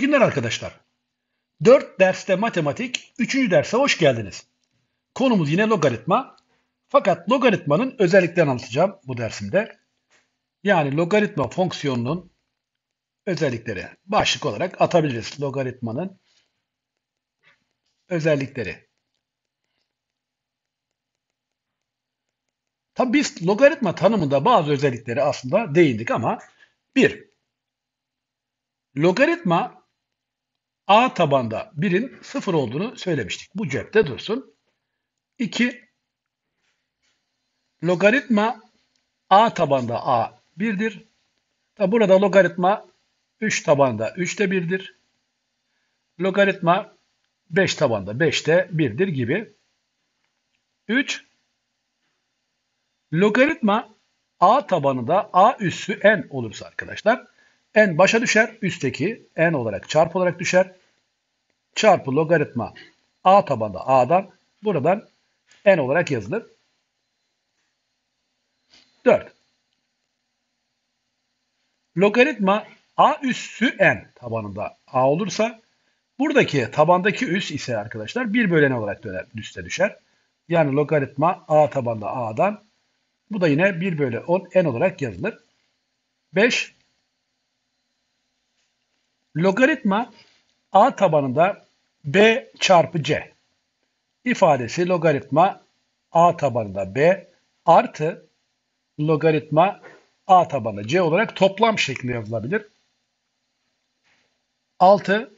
İyi günler arkadaşlar. 4 derste matematik, 3. derse hoş geldiniz. Konumuz yine logaritma. Fakat logaritmanın özelliklerini anlatacağım bu dersimde. Yani logaritma fonksiyonunun özellikleri. Başlık olarak atabiliriz logaritmanın özellikleri. Tabi biz logaritma tanımında bazı özellikleri aslında değindik ama 1. Logaritma A tabanda 1'in 0 olduğunu söylemiştik. Bu cepte dursun. 2 logaritma A tabanda A 1'dir. Da burada logaritma 3 tabanda 3'te 1'dir. Logaritma 5 tabanda 5'te 1'dir gibi. 3 logaritma A tabanında A üssü n olursa arkadaşlar n başa düşer. Üstteki n olarak çarp olarak düşer çarpı logaritma a tabanda a'dan buradan n olarak yazılır. 4. Logaritma a üssü n tabanında a olursa buradaki tabandaki üs ise arkadaşlar 1 bölü n olarak döner, üste düşer. Yani logaritma a tabanda a'dan bu da yine 1 bölü 10 n olarak yazılır. 5. Logaritma A tabanında B çarpı C ifadesi logaritma A tabanında B artı logaritma A tabanında C olarak toplam şeklinde yazılabilir. 6.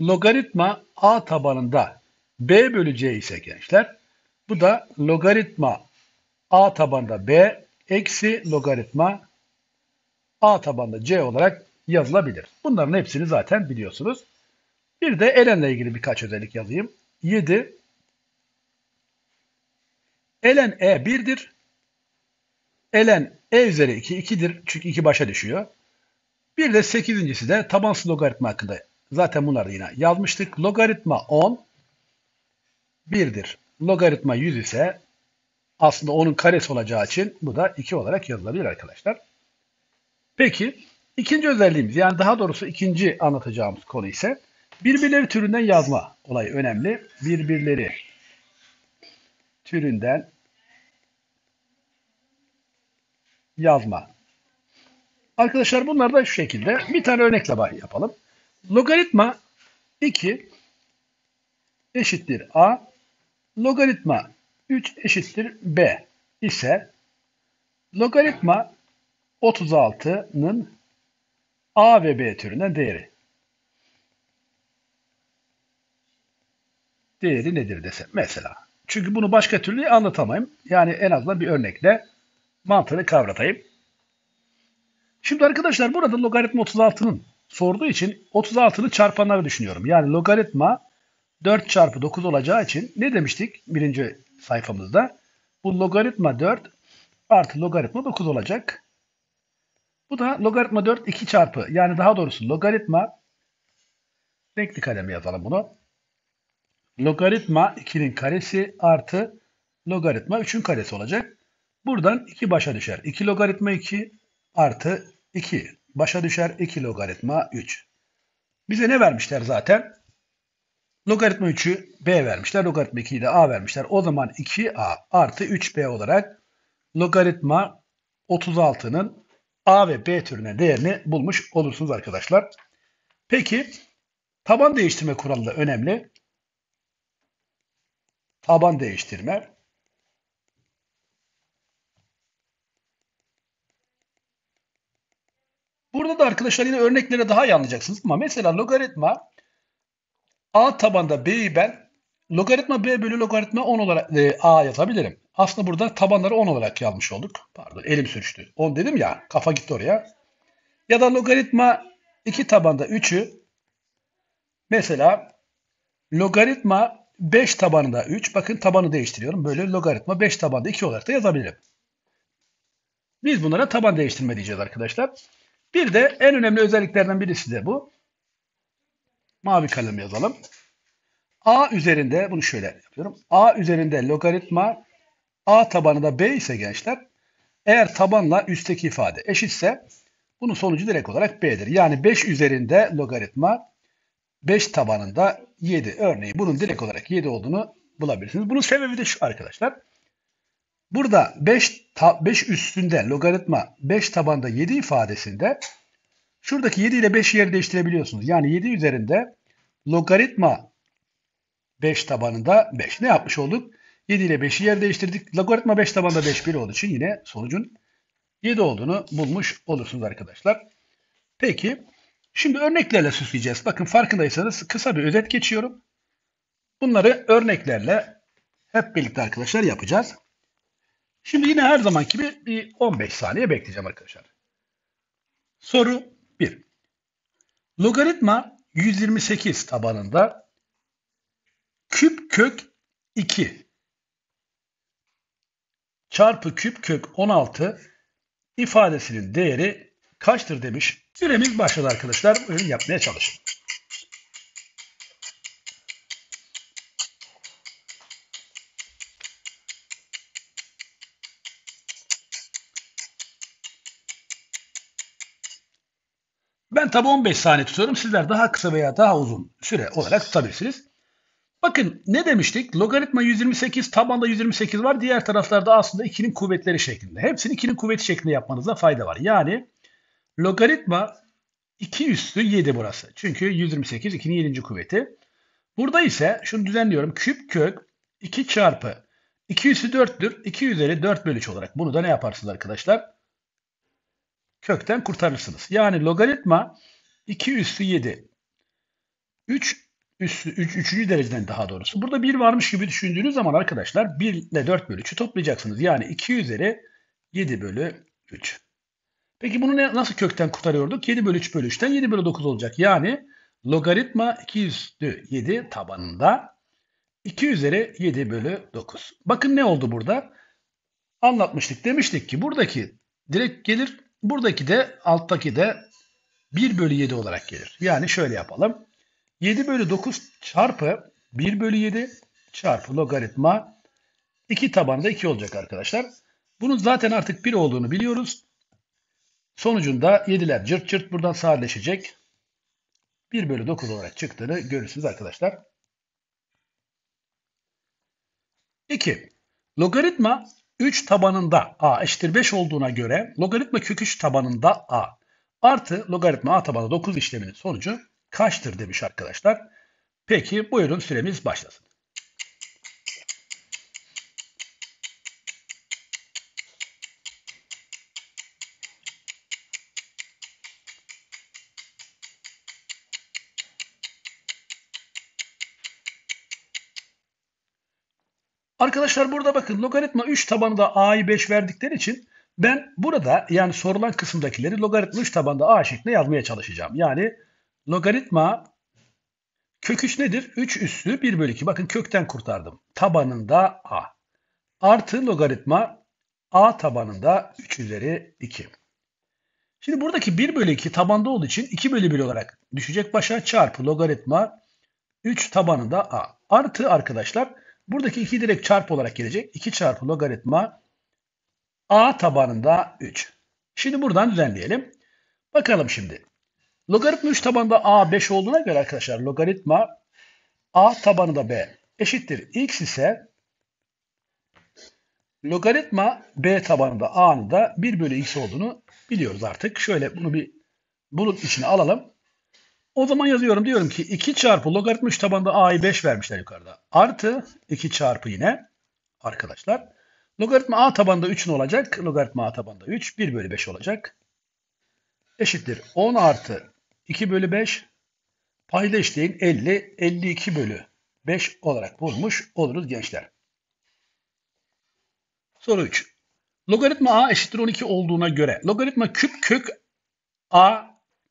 Logaritma A tabanında B bölü C ise gençler bu da logaritma A tabanında B eksi logaritma A tabanında C olarak yazılabilir. Bunların hepsini zaten biliyorsunuz. Bir de elenle ilgili birkaç özellik yazayım. 7 elen e 1'dir. Elen e üzeri 2 2'dir. Çünkü 2 başa düşüyor. Bir de sekizincisi de tabansız logaritma hakkında. Zaten bunları yine yazmıştık. Logaritma 10 1'dir. Logaritma 100 ise aslında onun karesi olacağı için bu da 2 olarak yazılabilir arkadaşlar. Peki İkinci özelliğimiz yani daha doğrusu ikinci anlatacağımız konu ise birbirleri türünden yazma olayı önemli. Birbirleri türünden yazma. Arkadaşlar bunlar da şu şekilde. Bir tane örnekle yapalım. Logaritma 2 eşittir a. Logaritma 3 eşittir b ise logaritma 36'nın A ve B türünden değeri. Değeri nedir desem mesela. Çünkü bunu başka türlü anlatamayım. Yani en azından bir örnekle mantığını kavratayım. Şimdi arkadaşlar burada logaritma 36'nın sorduğu için 36'nı çarpanları düşünüyorum. Yani logaritma 4 çarpı 9 olacağı için ne demiştik birinci sayfamızda? Bu logaritma 4 artı logaritma 9 olacak. Bu da logaritma 4 2 çarpı yani daha doğrusu logaritma renkli kalemi yazalım bunu. Logaritma 2'nin karesi artı logaritma 3'ün karesi olacak. Buradan 2 başa düşer. 2 logaritma 2 artı 2 başa düşer 2 logaritma 3. Bize ne vermişler zaten? Logaritma 3'ü B vermişler. Logaritma 2'yi de A vermişler. O zaman 2A artı 3B olarak logaritma 36'nın A ve B türüne değerini bulmuş olursunuz arkadaşlar. Peki taban değiştirme kuralı da önemli. Taban değiştirme. Burada da arkadaşlar yine örneklere daha iyi anlayacaksınız ama mesela logaritma A tabanda B'yi ben logaritma B bölü logaritma 10 olarak e, A yazabilirim. Aslında burada tabanları 10 olarak yazmış olduk. Pardon elim sürçtü. 10 dedim ya kafa gitti oraya. Ya da logaritma 2 tabanda 3'ü mesela logaritma 5 tabanında 3. Bakın tabanı değiştiriyorum. Böyle logaritma 5 tabanda 2 olarak da yazabilirim. Biz bunlara taban değiştirme diyeceğiz arkadaşlar. Bir de en önemli özelliklerden birisi de bu. Mavi kalem yazalım. A üzerinde, bunu şöyle yapıyorum. A üzerinde logaritma A tabanı da B ise gençler eğer tabanla üstteki ifade eşitse bunun sonucu direkt olarak B'dir. Yani 5 üzerinde logaritma 5 tabanında 7 örneği bunun direkt olarak 7 olduğunu bulabilirsiniz. Bunun sebebi de şu arkadaşlar. Burada 5 5 üstünde logaritma 5 tabanda 7 ifadesinde şuradaki 7 ile 5 yer değiştirebiliyorsunuz. Yani 7 üzerinde logaritma 5 tabanında 5. Ne yapmış olduk? 7 ile 5'i yer değiştirdik. Logaritma 5 tabanda 5 1 olduğu için yine sonucun 7 olduğunu bulmuş olursunuz arkadaşlar. Peki şimdi örneklerle süsleyeceğiz. Bakın farkındaysanız kısa bir özet geçiyorum. Bunları örneklerle hep birlikte arkadaşlar yapacağız. Şimdi yine her zaman gibi bir 15 saniye bekleyeceğim arkadaşlar. Soru 1. Logaritma 128 tabanında küp kök 2 çarpı küp kök 16 ifadesinin değeri kaçtır demiş. Süremiz başladı arkadaşlar. Buyurun yapmaya çalışın. Ben tabi 15 saniye tutuyorum. Sizler daha kısa veya daha uzun süre olarak tutabilirsiniz. Bakın ne demiştik? Logaritma 128, tabanda 128 var. Diğer taraflarda aslında 2'nin kuvvetleri şeklinde. Hepsini 2'nin kuvveti şeklinde yapmanızda fayda var. Yani logaritma 2 üstü 7 burası. Çünkü 128 2'nin 7. kuvveti. Burada ise şunu düzenliyorum. Küp kök 2 çarpı 2 üstü 4'tür. 2 üzeri 4 bölü 3 olarak. Bunu da ne yaparsınız arkadaşlar? Kökten kurtarırsınız. Yani logaritma 2 üstü 7. 3 üst, üç, üçüncü dereceden daha doğrusu. Burada 1 varmış gibi düşündüğünüz zaman arkadaşlar 1 ile 4 bölü 3'ü toplayacaksınız. Yani 2 üzeri 7 bölü 3. Peki bunu ne, nasıl kökten kurtarıyorduk? 7 bölü 3 bölü 3'ten 7 bölü 9 olacak. Yani logaritma 2 üstü 7 tabanında 2 üzeri 7 bölü 9. Bakın ne oldu burada? Anlatmıştık demiştik ki buradaki direkt gelir buradaki de alttaki de 1 bölü 7 olarak gelir. Yani şöyle yapalım. 7 bölü 9 çarpı 1 bölü 7 çarpı logaritma 2 tabanda 2 olacak arkadaşlar. Bunun zaten artık 1 olduğunu biliyoruz. Sonucunda 7'ler cırt cırt buradan sadeleşecek. 1 bölü 9 olarak çıktığını görürsünüz arkadaşlar. 2. Logaritma 3 tabanında a eşittir 5 olduğuna göre logaritma kök 3 tabanında a artı logaritma a tabanında 9 işleminin sonucu kaçtır demiş arkadaşlar. Peki buyurun süremiz başlasın. Arkadaşlar burada bakın logaritma 3 tabanında a'yı 5 verdikleri için ben burada yani sorulan kısımdakileri logaritma 3 tabanında a şeklinde yazmaya çalışacağım. Yani Logaritma kök 3 nedir? 3 üstü 1 bölü 2. Bakın kökten kurtardım. Tabanında a. Artı logaritma a tabanında 3 üzeri 2. Şimdi buradaki 1 bölü 2 tabanda olduğu için 2 bölü 1 olarak düşecek başa çarpı logaritma 3 tabanında a. Artı arkadaşlar buradaki 2 direkt çarp olarak gelecek. 2 çarpı logaritma a tabanında 3. Şimdi buradan düzenleyelim. Bakalım şimdi. Logaritma 3 tabanında a 5 olduğuna göre arkadaşlar logaritma a tabanı da b eşittir. x ise logaritma b tabanında da a'nın da 1 bölü x olduğunu biliyoruz artık. Şöyle bunu bir bunun içine alalım. O zaman yazıyorum diyorum ki 2 çarpı logaritma 3 tabanında a'yı 5 vermişler yukarıda. Artı 2 çarpı yine arkadaşlar. Logaritma a tabanında 3 ne olacak? Logaritma a tabanında 3 1 bölü 5 olacak eşittir 10 artı 2 bölü 5 paylaştığın 50 52 bölü 5 olarak bulmuş oluruz gençler. Soru 3. Logaritma a eşittir 12 olduğuna göre logaritma küp kök a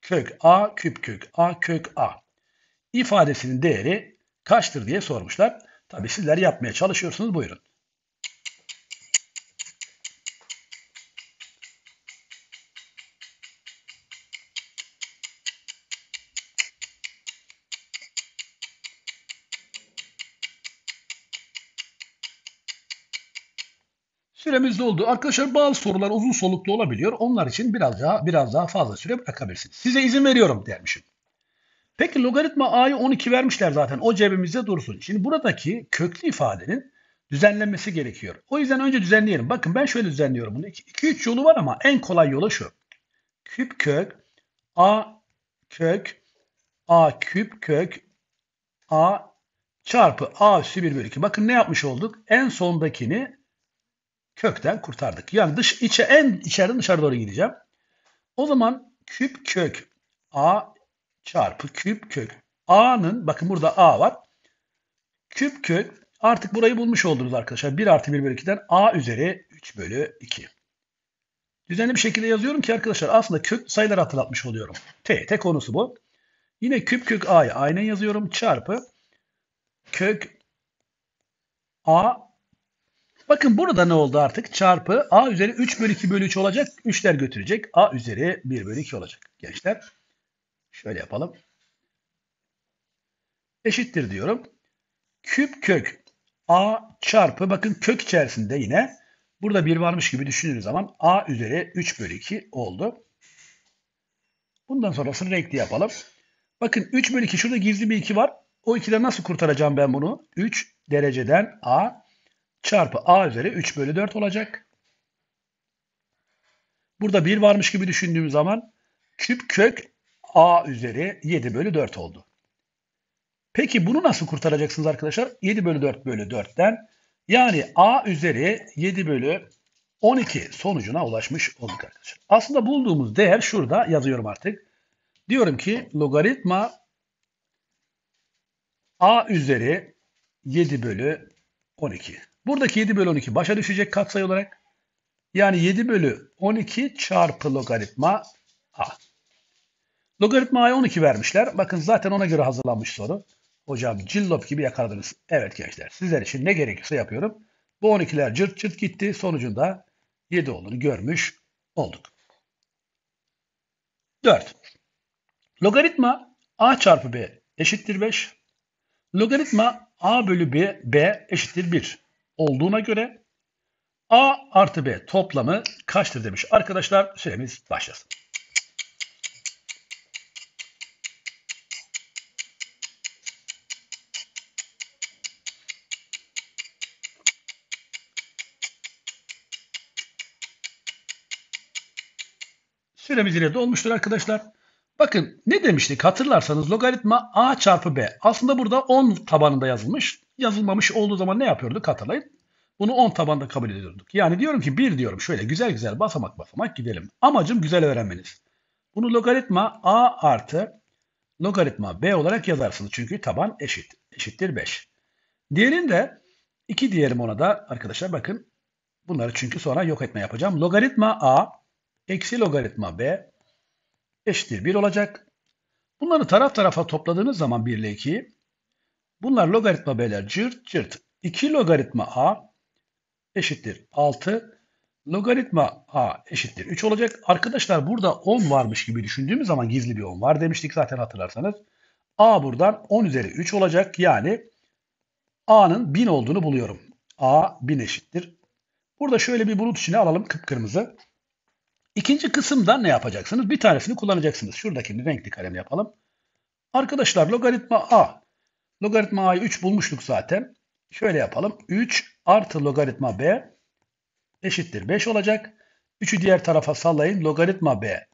kök a küp kök a kök a ifadesinin değeri kaçtır diye sormuşlar. Tabi sizler yapmaya çalışıyorsunuz buyurun. elimizde oldu. Arkadaşlar bazı sorular uzun soluklu olabiliyor. Onlar için biraz daha biraz daha fazla süre bırakabilirsiniz. Size izin veriyorum dermişim. Peki logaritma a'yı 12 vermişler zaten. O cebimizde dursun. Şimdi buradaki köklü ifadenin düzenlenmesi gerekiyor. O yüzden önce düzenleyelim. Bakın ben şöyle düzenliyorum bunu. 2-3 yolu var ama en kolay yolu şu. Küp kök a kök a küp kök a çarpı a üssü 1 bölü 2. Bakın ne yapmış olduk? En sondakini kökten kurtardık. Yani dış içe en içeriden dışarı doğru gideceğim. O zaman küp kök a çarpı küp kök a'nın bakın burada a var. Küp kök artık burayı bulmuş oldunuz arkadaşlar. 1 artı 1 bölü 2'den a üzeri 3 bölü 2. Düzenli bir şekilde yazıyorum ki arkadaşlar aslında kök sayıları hatırlatmış oluyorum. T, T konusu bu. Yine küp kök a'yı aynen yazıyorum. Çarpı kök a Bakın burada ne oldu artık? Çarpı a üzeri 3 bölü 2 bölü 3 olacak. 3'ler götürecek. a üzeri 1 bölü 2 olacak. Gençler şöyle yapalım. Eşittir diyorum. Küp kök a çarpı bakın kök içerisinde yine burada 1 varmış gibi düşünürüz zaman a üzeri 3 bölü 2 oldu. Bundan sonrasını renkli yapalım. Bakın 3 bölü 2 şurada gizli bir 2 var. O 2'den nasıl kurtaracağım ben bunu? 3 dereceden a çarpı a üzeri 3 bölü 4 olacak. Burada 1 varmış gibi düşündüğüm zaman küp kök a üzeri 7 bölü 4 oldu. Peki bunu nasıl kurtaracaksınız arkadaşlar? 7 bölü 4 bölü 4'ten yani a üzeri 7 bölü 12 sonucuna ulaşmış olduk arkadaşlar. Aslında bulduğumuz değer şurada yazıyorum artık. Diyorum ki logaritma a üzeri 7 bölü 12. Buradaki 7 bölü 12 başa düşecek katsayı olarak. Yani 7 bölü 12 çarpı logaritma a. Logaritma a'ya 12 vermişler. Bakın zaten ona göre hazırlanmış soru. Hocam cillop gibi yakaladınız. Evet gençler sizler için ne gerekirse yapıyorum. Bu 12'ler cırt cırt gitti. Sonucunda 7 olduğunu görmüş olduk. 4. Logaritma a çarpı b eşittir 5. Logaritma a bölü b, b eşittir 1 olduğuna göre A artı B toplamı kaçtır demiş. Arkadaşlar süremiz başlasın. Süremiz ile dolmuştur arkadaşlar. Bakın ne demiştik hatırlarsanız logaritma a çarpı b. Aslında burada 10 tabanında yazılmış. Yazılmamış olduğu zaman ne yapıyorduk hatırlayın. Bunu 10 tabanda kabul ediyorduk. Yani diyorum ki 1 diyorum şöyle güzel güzel basamak basamak gidelim. Amacım güzel öğrenmeniz. Bunu logaritma a artı logaritma b olarak yazarsınız. Çünkü taban eşit. Eşittir 5. Diğerini de 2 diyelim ona da arkadaşlar bakın. Bunları çünkü sonra yok etme yapacağım. Logaritma a eksi logaritma b eşittir 1 olacak. Bunları taraf tarafa topladığınız zaman 1 ile 2'yi bunlar logaritma beyler cırt cırt. 2 logaritma a eşittir 6. Logaritma a eşittir 3 olacak. Arkadaşlar burada 10 varmış gibi düşündüğümüz zaman gizli bir 10 var demiştik zaten hatırlarsanız. a buradan 10 üzeri 3 olacak. Yani a'nın 1000 olduğunu buluyorum. a 1000 eşittir. Burada şöyle bir bulut içine alalım kıpkırmızı. İkinci kısımda ne yapacaksınız? Bir tanesini kullanacaksınız. Şuradakini renkli kalem yapalım. Arkadaşlar logaritma a. Logaritma a'yı 3 bulmuştuk zaten. Şöyle yapalım. 3 artı logaritma b eşittir 5 olacak. 3'ü diğer tarafa sallayın. Logaritma b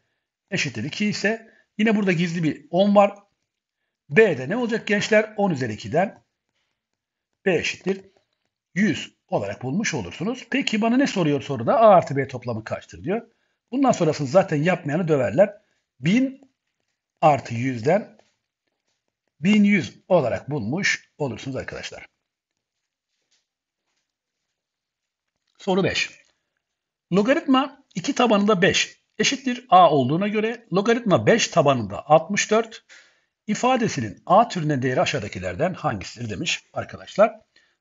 eşittir 2 ise yine burada gizli bir 10 var. B'de ne olacak gençler? 10 üzeri 2'den B eşittir 100 olarak bulmuş olursunuz. Peki bana ne soruyor soruda? A artı B toplamı kaçtır diyor. Bundan sonrasını zaten yapmayanı döverler. 1000 artı 100'den 1100 olarak bulmuş olursunuz arkadaşlar. Soru 5. Logaritma 2 tabanında 5 eşittir a olduğuna göre logaritma 5 tabanında 64 ifadesinin a türüne değeri aşağıdakilerden hangisidir demiş arkadaşlar.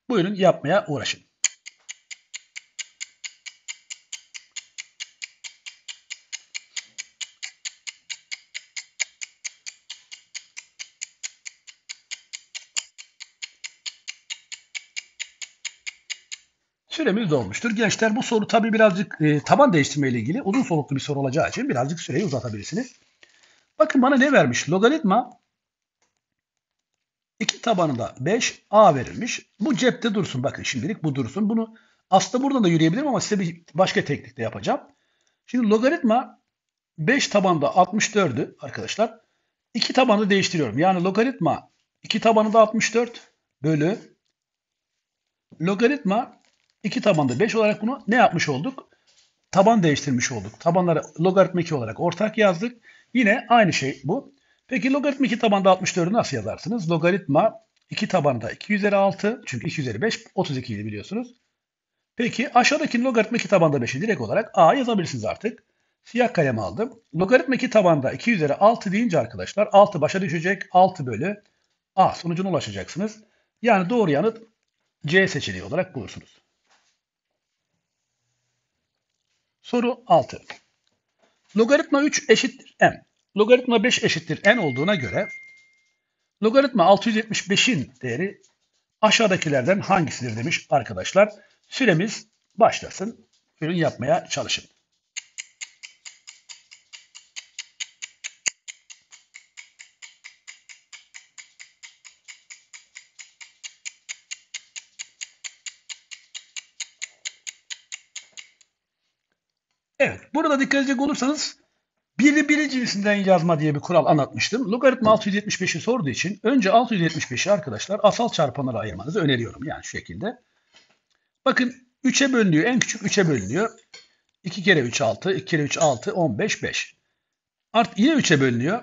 Buyurun yapmaya uğraşın. süremiz dolmuştur. Gençler bu soru tabii birazcık e, taban değiştirme ile ilgili uzun soluklu bir soru olacağı için birazcık süreyi uzatabilirsiniz. Bakın bana ne vermiş? Logaritma 2 tabanında 5 A verilmiş. Bu cepte dursun. Bakın şimdilik bu dursun. Bunu aslında buradan da yürüyebilirim ama size bir başka teknikle yapacağım. Şimdi logaritma 5 tabanda 64'ü arkadaşlar. 2 tabanı değiştiriyorum. Yani logaritma 2 tabanında 64 bölü logaritma 2 tabanda 5 olarak bunu ne yapmış olduk? Taban değiştirmiş olduk. Tabanları logaritma 2 olarak ortak yazdık. Yine aynı şey bu. Peki logaritma 2 tabanda 64'ü nasıl yazarsınız? Logaritma 2 tabanda 2 üzeri 6 çünkü 2 üzeri 5 32 idi biliyorsunuz. Peki aşağıdaki logaritma 2 tabanda 5'i direkt olarak a yazabilirsiniz artık. Siyah kalem aldım. Logaritma 2 tabanda 2 üzeri 6 deyince arkadaşlar 6 başa düşecek 6 bölü a sonucuna ulaşacaksınız. Yani doğru yanıt C seçeneği olarak bulursunuz. Soru 6. Logaritma 3 eşittir n. Logaritma 5 eşittir n olduğuna göre logaritma 675'in değeri aşağıdakilerden hangisidir demiş arkadaşlar. Süremiz başlasın. Ürün yapmaya çalışın. gelecek olursanız biri biri cinsinden yazma diye bir kural anlatmıştım. Logaritma 675'i sorduğu için önce 675'i arkadaşlar asal çarpanlara ayırmanızı öneriyorum. Yani şu şekilde. Bakın 3'e bölünüyor. En küçük 3'e bölünüyor. 2 kere 3 6. 2 kere 3 6. 15 5. Art yine 3'e bölünüyor.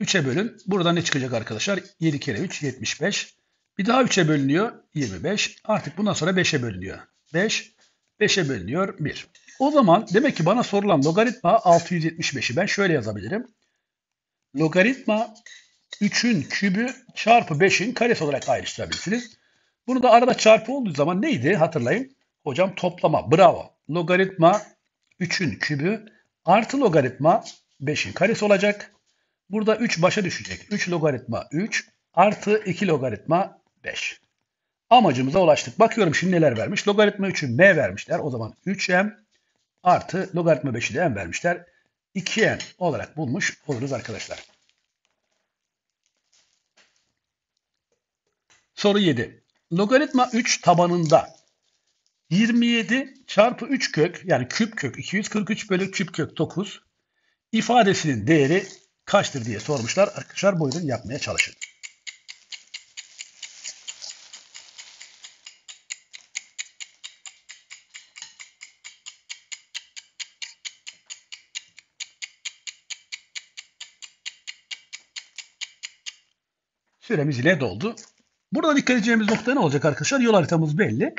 3'e bölün. Burada ne çıkacak arkadaşlar? 7 kere 3 75. Bir daha 3'e bölünüyor. 25. Artık bundan sonra 5'e bölünüyor. 5. 5'e bölünüyor. 1. O zaman demek ki bana sorulan logaritma 675'i ben şöyle yazabilirim. Logaritma 3'ün kübü çarpı 5'in karesi olarak ayrıştırabilirsiniz. Bunu da arada çarpı olduğu zaman neydi hatırlayın. Hocam toplama bravo. Logaritma 3'ün kübü artı logaritma 5'in karesi olacak. Burada 3 başa düşecek. 3 logaritma 3 artı 2 logaritma 5. Amacımıza ulaştık. Bakıyorum şimdi neler vermiş. Logaritma 3'ü m vermişler. O zaman 3m artı logaritma 5'i de n vermişler. 2n olarak bulmuş oluruz arkadaşlar. Soru 7. Logaritma 3 tabanında 27 çarpı 3 kök yani küp kök 243 bölü küp kök 9 ifadesinin değeri kaçtır diye sormuşlar. Arkadaşlar buyurun yapmaya çalışın. Süremiz ile doldu. Burada dikkat edeceğimiz nokta ne olacak arkadaşlar? Yol haritamız belli.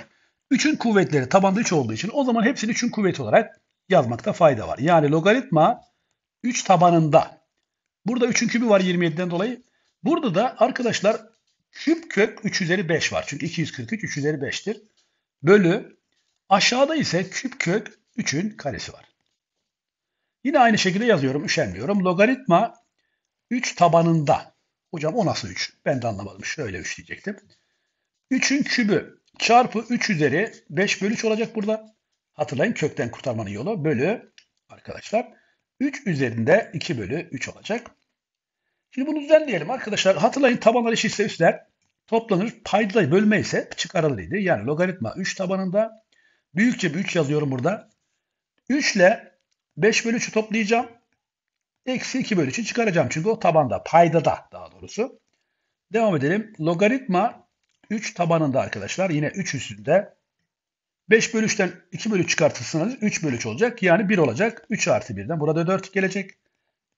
3'ün kuvvetleri tabanda 3 olduğu için o zaman hepsini 3'ün kuvveti olarak yazmakta fayda var. Yani logaritma 3 tabanında. Burada 3'ün kübü var 27'den dolayı. Burada da arkadaşlar küp kök 3 üzeri 5 var. Çünkü 243 3 üzeri 5'tir. Bölü aşağıda ise küp kök 3'ün karesi var. Yine aynı şekilde yazıyorum. Üşenmiyorum. Logaritma 3 tabanında Hocam o nasıl 3? Ben de anlamadım. Şöyle 3 diyecektim. 3'ün kübü çarpı 3 üzeri 5 bölü 3 olacak burada. Hatırlayın kökten kurtarmanın yolu bölü arkadaşlar. 3 üzerinde 2 bölü 3 olacak. Şimdi bunu düzenleyelim arkadaşlar. Hatırlayın tabanlar eşitse üstler toplanır. Payda bölme ise çıkarılıydı. Yani logaritma 3 tabanında. Büyükçe bir 3 yazıyorum burada. 3 ile 5 bölü 3'ü toplayacağım. Eksi 2 bölü 3'ü çıkaracağım çünkü o tabanda, paydada daha doğrusu. Devam edelim. Logaritma 3 tabanında arkadaşlar yine 3 üstünde 5 bölü 3'ten 2 bölü 3 çıkartırsanız 3 bölü 3 olacak. Yani 1 olacak. 3 artı 1'den. Burada 4 gelecek.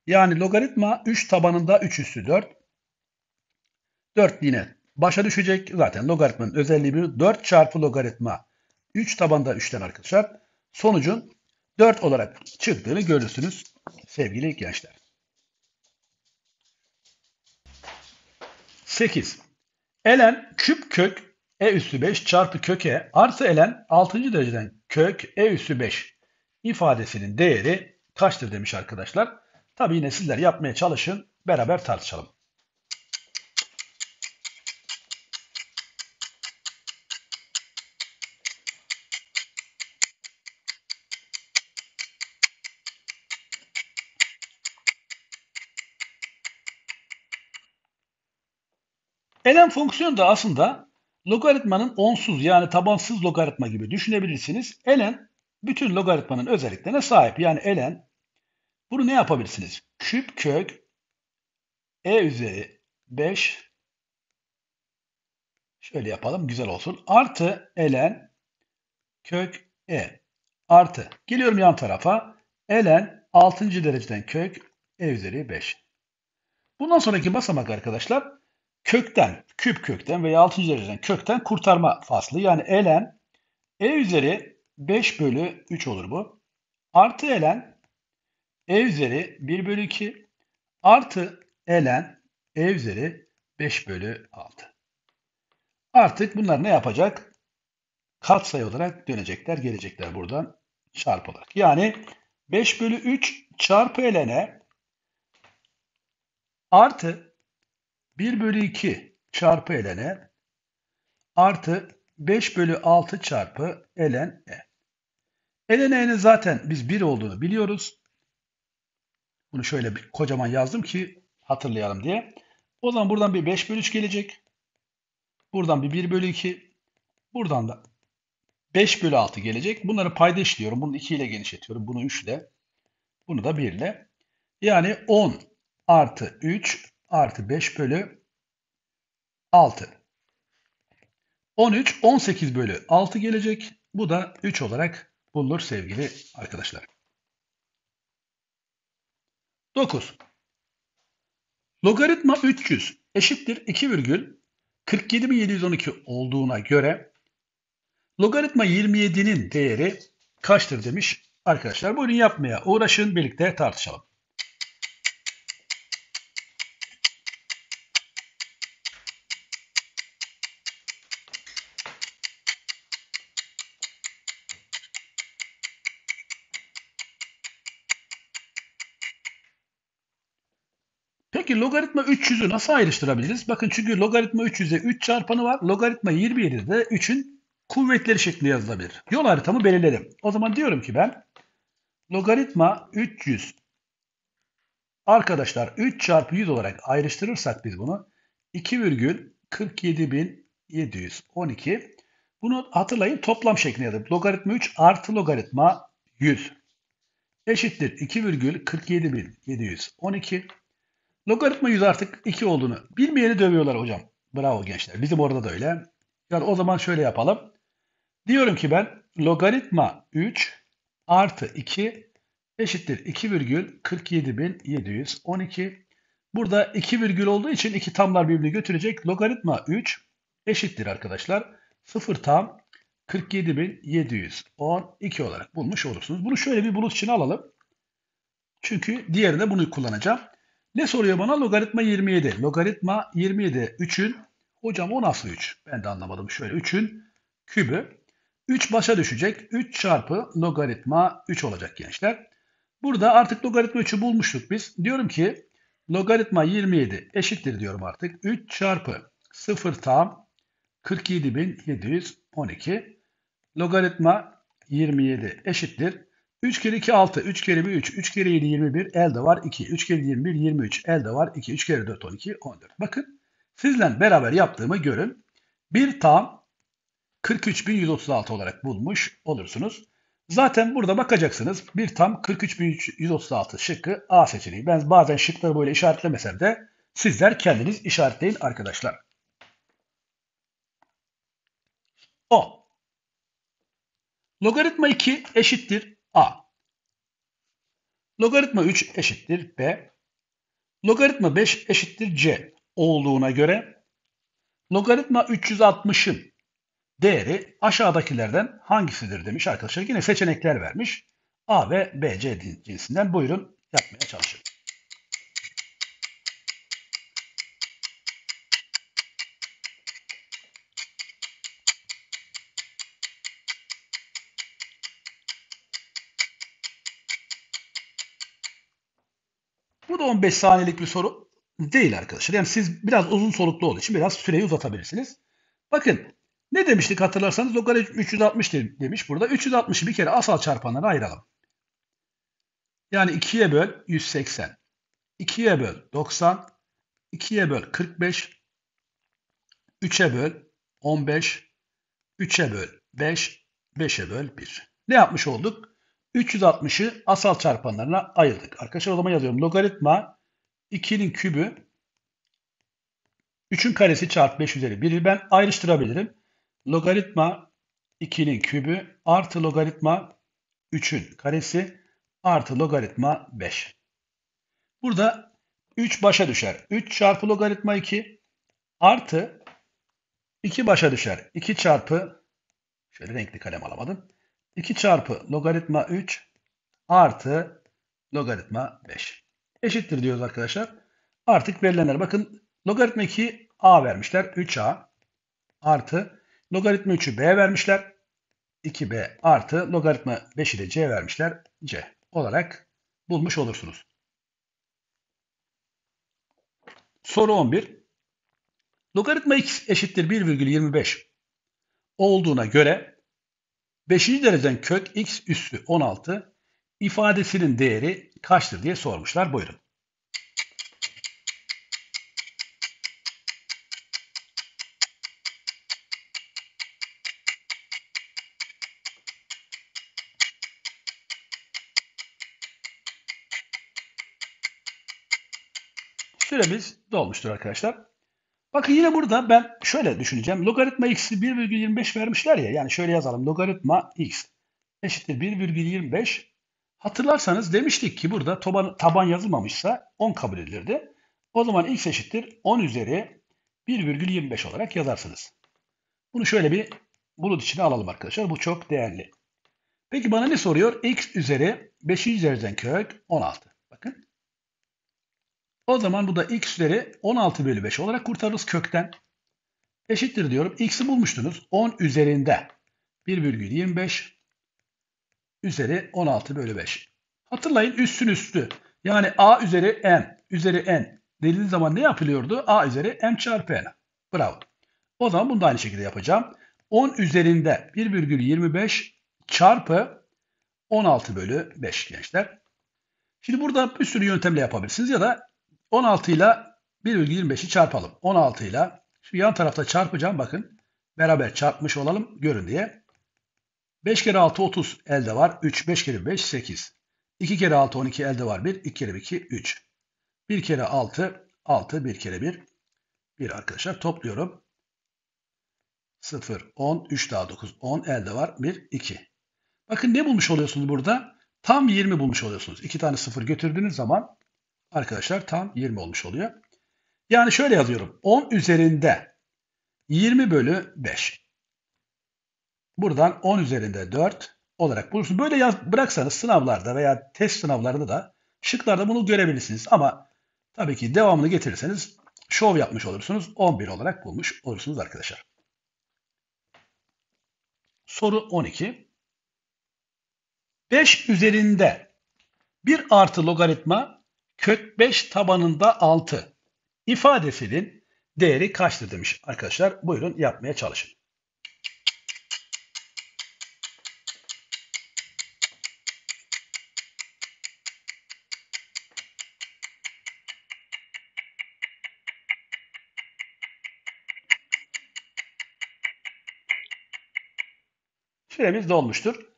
Yani logaritma 3 tabanında 3 üstü 4. 4 yine başa düşecek. Zaten logaritmanın özelliği bir 4 çarpı logaritma 3 tabanda 3'ten arkadaşlar. Sonucun 4 olarak çıktığını görürsünüz sevgili ilk gençler. 8. Elen küp kök e üssü 5 çarpı köke artı elen 6. dereceden kök e üssü 5 ifadesinin değeri kaçtır demiş arkadaşlar. Tabi yine sizler yapmaya çalışın beraber tartışalım. Denklem fonksiyonu da aslında logaritmanın onsuz yani tabansız logaritma gibi düşünebilirsiniz. Elen bütün logaritmanın özelliklerine sahip. Yani elen. bunu ne yapabilirsiniz? Küp kök e üzeri 5 şöyle yapalım güzel olsun. Artı elen kök e artı. Geliyorum yan tarafa. Elen 6. dereceden kök e üzeri 5. Bundan sonraki basamak arkadaşlar kökten, küp kökten veya 6. dereceden kökten kurtarma faslı. Yani elen e üzeri 5 bölü 3 olur bu. Artı elen e üzeri 1 bölü 2 artı elen e üzeri 5 bölü 6. Artık bunlar ne yapacak? Katsayı olarak dönecekler, gelecekler buradan çarpı olarak. Yani 5 bölü 3 çarpı elene artı 1 bölü 2 çarpı ln e artı 5 bölü 6 çarpı ln e. ln e'nin zaten biz 1 olduğunu biliyoruz. Bunu şöyle bir kocaman yazdım ki hatırlayalım diye. O zaman buradan bir 5 bölü 3 gelecek. Buradan bir 1 bölü 2. Buradan da 5 bölü 6 gelecek. Bunları payda işliyorum. Bunu 2 ile genişletiyorum. Bunu 3 ile. Bunu da 1 ile. Yani 10 artı 3 artı 5 bölü 6. 13, 18 bölü 6 gelecek. Bu da 3 olarak bulunur sevgili arkadaşlar. 9. Logaritma 300 eşittir 2,47712 olduğuna göre logaritma 27'nin değeri kaçtır demiş arkadaşlar. Buyurun yapmaya uğraşın birlikte tartışalım. Peki logaritma 300'ü nasıl ayrıştırabiliriz? Bakın çünkü logaritma 300'e 3 çarpanı var. Logaritma 27'de de 3'ün kuvvetleri şeklinde yazılabilir. Yol haritamı belirledim. O zaman diyorum ki ben logaritma 300 arkadaşlar 3 çarpı 100 olarak ayrıştırırsak biz bunu 2,47712 bunu hatırlayın toplam şeklinde yazıp logaritma 3 artı logaritma 100 eşittir 2,47712 Logaritma 100 artık 2 olduğunu bilmeyeni dövüyorlar hocam. Bravo gençler. Bizim orada da öyle. Yani o zaman şöyle yapalım. Diyorum ki ben logaritma 3 artı 2 eşittir 2,47712. Burada 2 virgül olduğu için 2 tamlar birbirini götürecek. Logaritma 3 eşittir arkadaşlar. 0 tam 47712 olarak bulmuş olursunuz. Bunu şöyle bir bulut için alalım. Çünkü diğerine bunu kullanacağım. Ne soruyor bana? Logaritma 27. Logaritma 27. 3'ün hocam 10 aslı 3. Ben de anlamadım. Şöyle 3'ün kübü. 3 başa düşecek. 3 çarpı logaritma 3 olacak gençler. Burada artık logaritma 3'ü bulmuştuk biz. Diyorum ki logaritma 27 eşittir diyorum artık. 3 çarpı 0 tam 47.712 logaritma 27 eşittir. 3 kere 2 6, 3 kere 1 3, 3 kere 7 21, elde var 2. 3 kere 21 23, elde var 2. 3 kere 4 12, 14. Bakın sizle beraber yaptığımı görün. Bir tam 43.136 olarak bulmuş olursunuz. Zaten burada bakacaksınız bir tam 43.136 şıkkı A seçeneği. Ben bazen şıkları böyle işaretlemesem de sizler kendiniz işaretleyin arkadaşlar. O. Logaritma 2 eşittir A. Logaritma 3 eşittir B. Logaritma 5 eşittir C olduğuna göre logaritma 360'ın değeri aşağıdakilerden hangisidir demiş arkadaşlar. Yine seçenekler vermiş. A ve B, C cinsinden buyurun yapmaya çalışın. 15 saniyelik bir soru değil arkadaşlar. Yani siz biraz uzun soluklu olduğu için biraz süreyi uzatabilirsiniz. Bakın ne demiştik hatırlarsanız logaritm 360 demiş burada. 360'ı bir kere asal çarpanlara ayıralım. Yani 2'ye böl 180. 2'ye böl 90. 2'ye böl 45. 3'e böl 15. 3'e böl 5. 5'e böl 1. Ne yapmış olduk? 360'ı asal çarpanlarına ayırdık. Arkadaşlar o yazıyorum. Logaritma 2'nin kübü 3'ün karesi çarpı 5 üzeri 1'i ben ayrıştırabilirim. Logaritma 2'nin kübü artı logaritma 3'ün karesi artı logaritma 5. Burada 3 başa düşer. 3 çarpı logaritma 2 artı 2 başa düşer. 2 çarpı şöyle renkli kalem alamadım. 2 çarpı logaritma 3 artı logaritma 5. Eşittir diyoruz arkadaşlar. Artık verilenler. Bakın logaritma 2 a vermişler. 3a artı logaritma 3'ü b vermişler. 2b artı logaritma 5'i de c vermişler. c olarak bulmuş olursunuz. Soru 11. Logaritma x eşittir 1,25 olduğuna göre Beşinci dereceden kök x üssü 16 ifadesinin değeri kaçtır diye sormuşlar. Buyurun. Süremiz dolmuştur arkadaşlar. Bakın yine burada ben şöyle düşüneceğim. Logaritma x'i 1,25 vermişler ya. Yani şöyle yazalım. Logaritma x eşittir 1,25. Hatırlarsanız demiştik ki burada taban, taban yazılmamışsa 10 kabul edilirdi. O zaman x eşittir 10 üzeri 1,25 olarak yazarsınız. Bunu şöyle bir bulut içine alalım arkadaşlar. Bu çok değerli. Peki bana ne soruyor? x üzeri 5. üzerinden kök 16. O zaman bu da x'leri 16 bölü 5 olarak kurtarırız kökten. Eşittir diyorum. X'i bulmuştunuz. 10 üzerinde 1,25 üzeri 16 bölü 5. Hatırlayın üstün üstü. Yani a üzeri n üzeri n dediğiniz zaman ne yapılıyordu? a üzeri m çarpı n. Bravo. O zaman bunu da aynı şekilde yapacağım. 10 üzerinde 1,25 çarpı 16 bölü 5 gençler. Şimdi burada bir sürü yöntemle yapabilirsiniz ya da 16 ile 1,25'i çarpalım. 16 ile şu yan tarafta çarpacağım bakın. Beraber çarpmış olalım görün diye. 5 kere 6 30 elde var. 3 5 kere 5 8. 2 kere 6 12 elde var. 1 2 kere 2 3. 1 kere 6 6 1 kere 1 1 arkadaşlar topluyorum. 0 10 3 daha 9 10 elde var. 1 2. Bakın ne bulmuş oluyorsunuz burada? Tam 20 bulmuş oluyorsunuz. 2 tane 0 götürdüğünüz zaman Arkadaşlar tam 20 olmuş oluyor. Yani şöyle yazıyorum. 10 üzerinde 20 bölü 5. Buradan 10 üzerinde 4 olarak bulursunuz. Böyle yaz, bıraksanız sınavlarda veya test sınavlarında da şıklarda bunu görebilirsiniz. Ama tabii ki devamını getirirseniz şov yapmış olursunuz. 11 olarak bulmuş olursunuz arkadaşlar. Soru 12. 5 üzerinde bir artı logaritma kök 5 tabanında 6 ifadesinin değeri kaçtır demiş arkadaşlar. Buyurun yapmaya çalışın. Süremiz dolmuştur.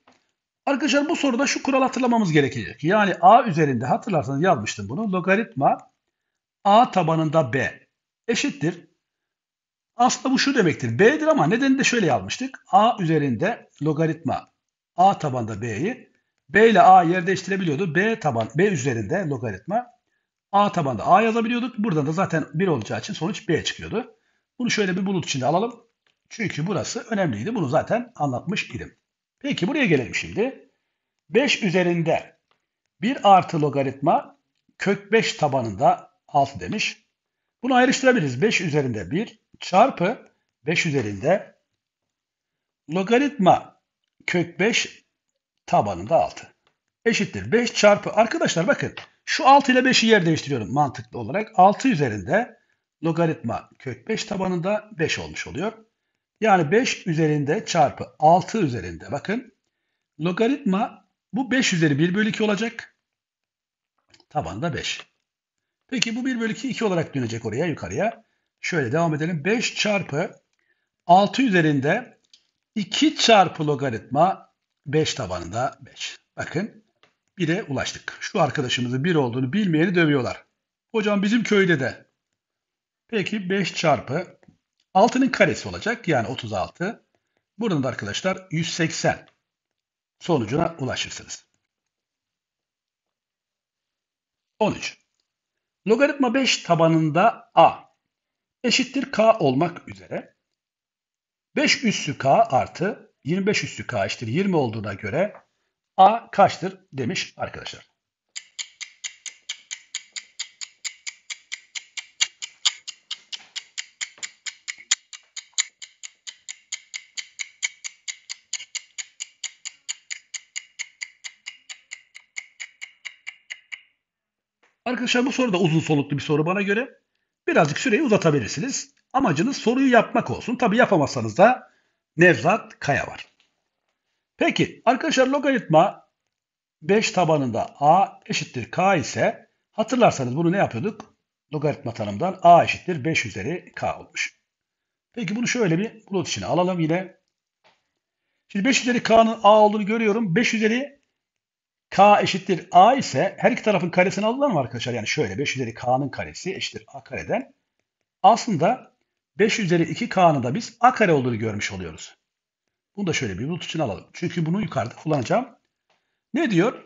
Arkadaşlar bu soruda şu kural hatırlamamız gerekecek. Yani a üzerinde hatırlarsanız yazmıştım bunu. Logaritma a tabanında b eşittir. Aslında bu şu demektir. B'dir ama nedeni de şöyle yazmıştık. A üzerinde logaritma a tabanında b'yi b ile a yer değiştirebiliyordu. B taban b üzerinde logaritma a tabanında a yazabiliyorduk. Buradan da zaten 1 olacağı için sonuç b çıkıyordu. Bunu şöyle bir bulut içinde alalım. Çünkü burası önemliydi. Bunu zaten anlatmış idim. Peki buraya gelelim şimdi. 5 üzerinde 1 artı logaritma kök 5 tabanında 6 demiş. Bunu ayrıştırabiliriz. 5 üzerinde 1 çarpı 5 üzerinde logaritma kök 5 tabanında 6. Eşittir 5 çarpı. Arkadaşlar bakın şu 6 ile 5'i yer değiştiriyorum mantıklı olarak. 6 üzerinde logaritma kök 5 tabanında 5 olmuş oluyor. Yani 5 üzerinde çarpı 6 üzerinde. Bakın logaritma bu 5 üzeri 1 bölü 2 olacak. Tabanda 5. Peki bu 1 bölü 2 2 olarak dönecek oraya yukarıya. Şöyle devam edelim. 5 çarpı 6 üzerinde 2 çarpı logaritma 5 tabanında 5. Bakın 1'e ulaştık. Şu arkadaşımızın 1 olduğunu bilmeyeni dövüyorlar. Hocam bizim köyde de. Peki 5 çarpı 6'nın karesi olacak. Yani 36. Buradan da arkadaşlar 180 sonucuna ulaşırsınız. 13. Logaritma 5 tabanında a eşittir k olmak üzere 5 üssü k artı 25 üssü k eşittir 20 olduğuna göre a kaçtır demiş arkadaşlar. Arkadaşlar bu soru da uzun soluklu bir soru bana göre. Birazcık süreyi uzatabilirsiniz. Amacınız soruyu yapmak olsun. Tabi yapamazsanız da Nevzat Kaya var. Peki arkadaşlar logaritma 5 tabanında a eşittir k ise hatırlarsanız bunu ne yapıyorduk? Logaritma tanımdan a eşittir 5 üzeri k olmuş. Peki bunu şöyle bir bulut içine alalım yine. Şimdi 5 üzeri k'nın a olduğunu görüyorum. 5 üzeri K eşittir A ise her iki tarafın karesini alınan mı arkadaşlar? Yani şöyle 5 üzeri K'nın karesi eşittir A kareden. Aslında 5 üzeri 2K'nın da biz A kare olduğunu görmüş oluyoruz. Bunu da şöyle bir bulut için alalım. Çünkü bunu yukarıda kullanacağım. Ne diyor?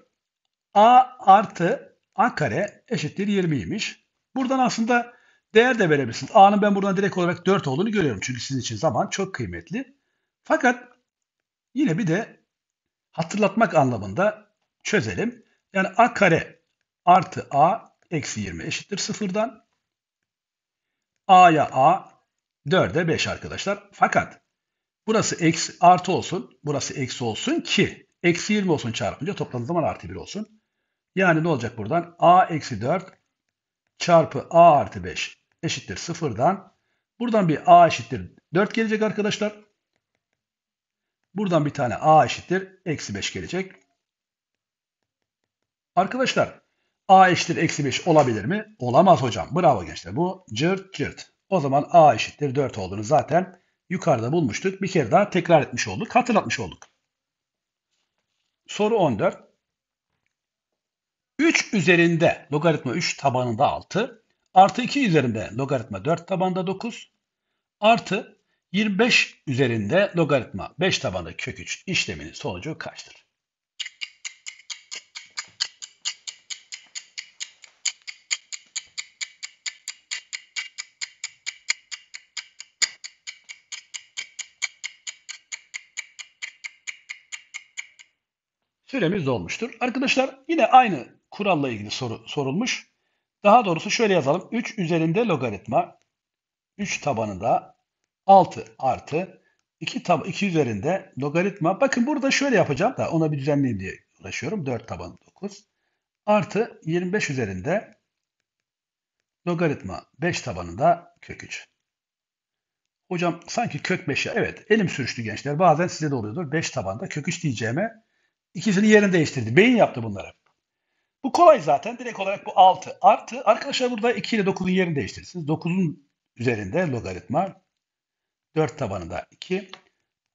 A artı A kare eşittir 20 20'ymiş. Buradan aslında değer de verebilirsiniz. A'nın ben buradan direkt olarak 4 olduğunu görüyorum. Çünkü sizin için zaman çok kıymetli. Fakat yine bir de hatırlatmak anlamında çözelim. Yani a kare artı a eksi 20 eşittir sıfırdan. A'ya a, 4'e 5 arkadaşlar. Fakat burası eksi, artı olsun, burası eksi olsun ki eksi 20 olsun çarpınca toplamı zaman artı 1 olsun. Yani ne olacak buradan? a eksi 4 çarpı a artı 5 eşittir sıfırdan. Buradan bir a eşittir 4 gelecek arkadaşlar. Buradan bir tane a eşittir eksi 5 gelecek. Arkadaşlar a eşittir eksi 5 olabilir mi? Olamaz hocam. Bravo gençler. Bu cırt cırt. O zaman a eşittir 4 olduğunu zaten yukarıda bulmuştuk. Bir kere daha tekrar etmiş olduk. Hatırlatmış olduk. Soru 14. 3 üzerinde logaritma 3 tabanında 6. Artı 2 üzerinde logaritma 4 tabanında 9. Artı 25 üzerinde logaritma 5 tabanında kök 3 işleminin sonucu kaçtır? süremiz dolmuştur. Arkadaşlar yine aynı kuralla ilgili soru sorulmuş. Daha doğrusu şöyle yazalım. 3 üzerinde logaritma 3 tabanında 6 artı 2, tab 2 üzerinde logaritma. Bakın burada şöyle yapacağım da ona bir düzenleyeyim diye uğraşıyorum. 4 tabanı 9 artı 25 üzerinde logaritma 5 tabanında kök 3. Hocam sanki kök 5 ya evet elim sürüştü gençler. Bazen size de oluyordur. 5 tabanda kök 3 diyeceğime İkisini yerini değiştirdi. Beyin yaptı bunları. Bu kolay zaten. Direkt olarak bu 6 artı. Arkadaşlar burada 2 ile 9'un yerini değiştirirsiniz. 9'un üzerinde logaritma. 4 tabanında 2.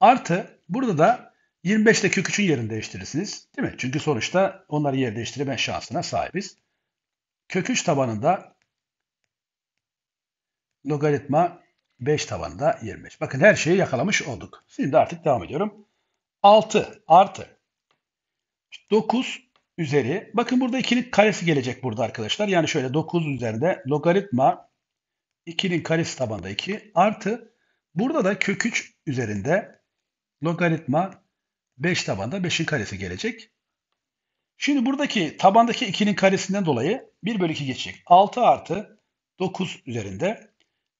Artı burada da 25 ile kök 3'ün yerini değiştirirsiniz. Değil mi? Çünkü sonuçta onları yer değiştirme şansına sahibiz. Kök 3 tabanında logaritma 5 tabanında 25. Bakın her şeyi yakalamış olduk. Şimdi artık devam ediyorum. 6 artı 9 üzeri. Bakın burada 2'nin karesi gelecek burada arkadaşlar. Yani şöyle 9 üzerinde logaritma 2'nin karesi tabanda 2 artı burada da kök 3 üzerinde logaritma 5 tabanda 5'in karesi gelecek. Şimdi buradaki tabandaki 2'nin karesinden dolayı 1 bölü 2 geçecek. 6 artı 9 üzerinde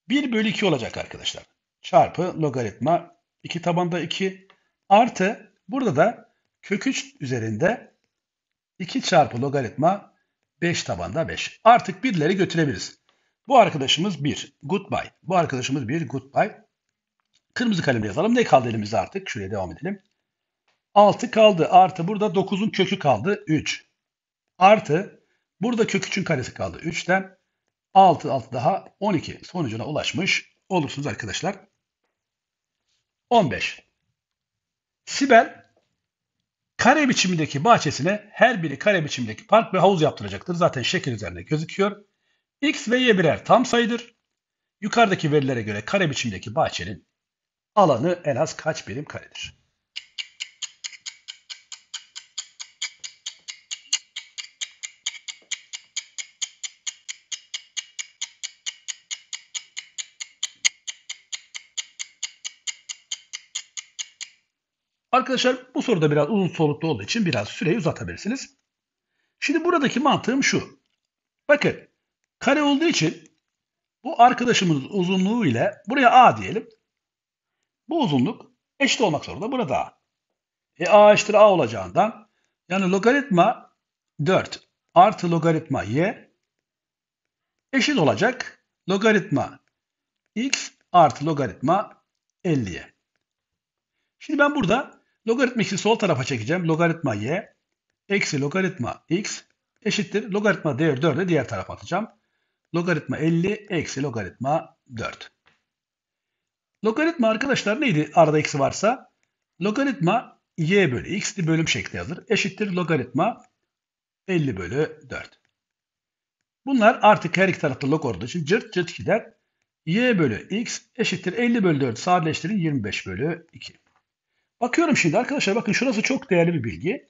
1 bölü 2 olacak arkadaşlar. Çarpı logaritma 2 tabanda 2 artı burada da kök 3 üzerinde 2 çarpı logaritma 5 tabanda 5. Artık birleri götürebiliriz. Bu arkadaşımız 1. Goodbye. Bu arkadaşımız 1. Goodbye. Kırmızı kalemle yazalım. Ne kaldı elimizde artık? Şuraya devam edelim. 6 kaldı. Artı burada 9'un kökü kaldı. 3. Artı burada kök 3'ün karesi kaldı. 3'ten 6 6 daha 12 sonucuna ulaşmış olursunuz arkadaşlar. 15. Sibel Kare biçimindeki bahçesine her biri kare biçimindeki park ve havuz yaptıracaktır. Zaten şekil üzerinde gözüküyor. X ve Y birer tam sayıdır. Yukarıdaki verilere göre kare biçimindeki bahçenin alanı en az kaç birim karedir? Arkadaşlar bu soruda biraz uzun soluklu olduğu için biraz süreyi uzatabilirsiniz. Şimdi buradaki mantığım şu. Bakın kare olduğu için bu arkadaşımız uzunluğu ile buraya A diyelim. Bu uzunluk eşit olmak zorunda. Burada A. E A eşittir A olacağından yani logaritma 4 artı logaritma Y eşit olacak logaritma X artı logaritma 50'ye. Şimdi ben burada Logaritma x'i sol tarafa çekeceğim. Logaritma y eksi logaritma x eşittir. Logaritma değer 4'ü diğer tarafa atacağım. Logaritma 50 eksi logaritma 4. Logaritma arkadaşlar neydi? Arada x varsa logaritma y bölü x'li bölüm şekli yazılır. Eşittir logaritma 50 bölü 4. Bunlar artık her iki tarafta log olduğu için cırt cırt gider. y bölü x eşittir 50 bölü 4 sadeleştirin 25 bölü 2. Bakıyorum şimdi arkadaşlar bakın şurası çok değerli bir bilgi.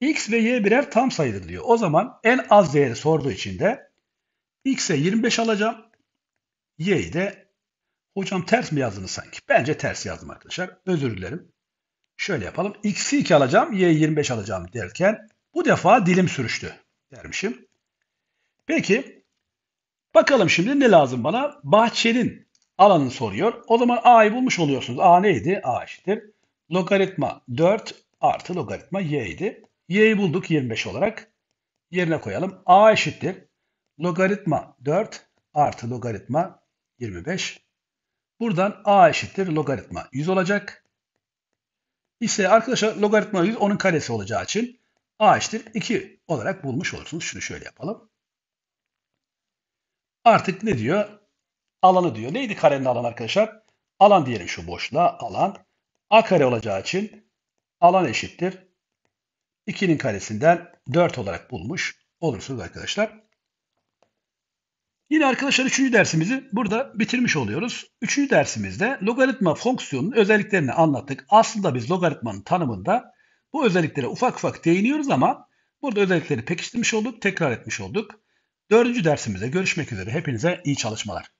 X ve Y birer tam sayıdır diyor. O zaman en az değeri sorduğu için de X'e 25 alacağım. Y'yi de hocam ters mi yazdınız sanki? Bence ters yazdım arkadaşlar. Özür dilerim. Şöyle yapalım. X'i 2 alacağım. Y'yi 25 alacağım derken bu defa dilim sürüştü dermişim. Peki bakalım şimdi ne lazım bana? Bahçenin alanını soruyor. O zaman A'yı bulmuş oluyorsunuz. A neydi? A eşittir. Logaritma 4 artı logaritma y idi. y'yi bulduk 25 olarak. Yerine koyalım. a eşittir. Logaritma 4 artı logaritma 25. Buradan a eşittir logaritma 100 olacak. İşte arkadaşlar logaritma 100 onun karesi olacağı için a eşittir 2 olarak bulmuş olursunuz. Şunu şöyle yapalım. Artık ne diyor? Alanı diyor. Neydi karenin alanı arkadaşlar? Alan diyelim şu boşluğa. Alan A kare olacağı için alan eşittir. 2'nin karesinden 4 olarak bulmuş olursunuz arkadaşlar. Yine arkadaşlar 3. dersimizi burada bitirmiş oluyoruz. 3. dersimizde logaritma fonksiyonunun özelliklerini anlattık. Aslında biz logaritmanın tanımında bu özelliklere ufak ufak değiniyoruz ama burada özellikleri pekiştirmiş olduk, tekrar etmiş olduk. 4. dersimizde görüşmek üzere. Hepinize iyi çalışmalar.